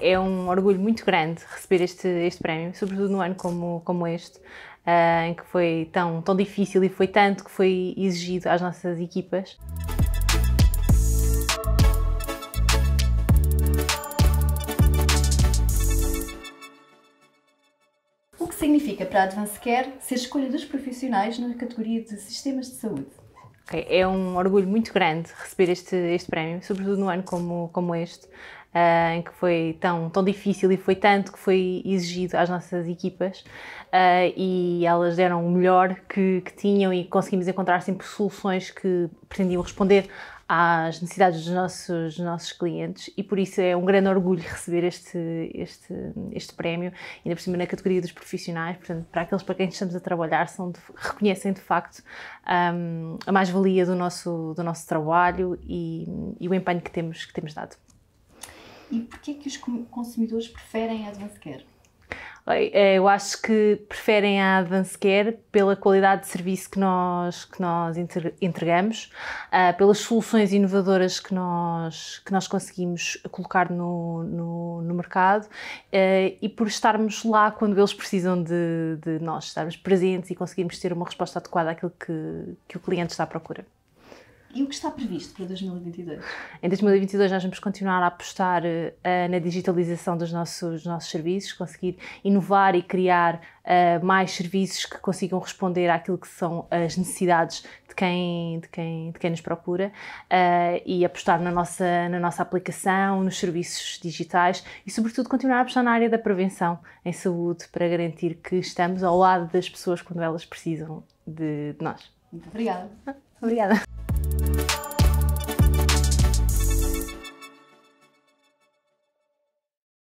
É um orgulho muito grande receber este, este prémio, sobretudo num ano como, como este, uh, em que foi tão, tão difícil e foi tanto que foi exigido às nossas equipas. O que significa para a Advance Care ser escolha dos profissionais na categoria de sistemas de saúde? É um orgulho muito grande receber este, este prémio, sobretudo num ano como, como este, eh, em que foi tão, tão difícil e foi tanto que foi exigido às nossas equipas uh, e elas deram o melhor que, que tinham e conseguimos encontrar sempre soluções que pretendiam responder às necessidades dos nossos, dos nossos clientes e por isso é um grande orgulho receber este, este, este prémio, ainda por cima na categoria dos profissionais, portanto, para aqueles para quem estamos a trabalhar, são de, reconhecem de facto um, ehm, a mais-valia do nosso, do nosso trabalho e, e o empenho que temos, que temos dado. E porquê é que os consumidores preferem a Advance Care? Eh, eu acho que preferem a Advance Care pela qualidade de serviço que nós, que nós entregamos, ah, pelas soluções inovadoras que nós, que nós conseguimos colocar no, no, no mercado eh, e por estarmos lá quando eles precisam de, de nós, estarmos presentes e conseguirmos ter uma resposta adequada àquilo que, que o cliente está à procura. E o que está previsto para 2022? Em 2022 nós vamos continuar a apostar uh, na digitalização dos nossos, dos nossos serviços, conseguir inovar e criar uh, mais serviços que consigam responder àquilo que são as necessidades de quem, de quem, de quem nos procura uh, e apostar na nossa, na nossa aplicação, nos serviços digitais e sobretudo continuar a apostar na área da prevenção em saúde para garantir que estamos ao lado das pessoas quando elas precisam de, de nós. Muito obrigada. Obrigada.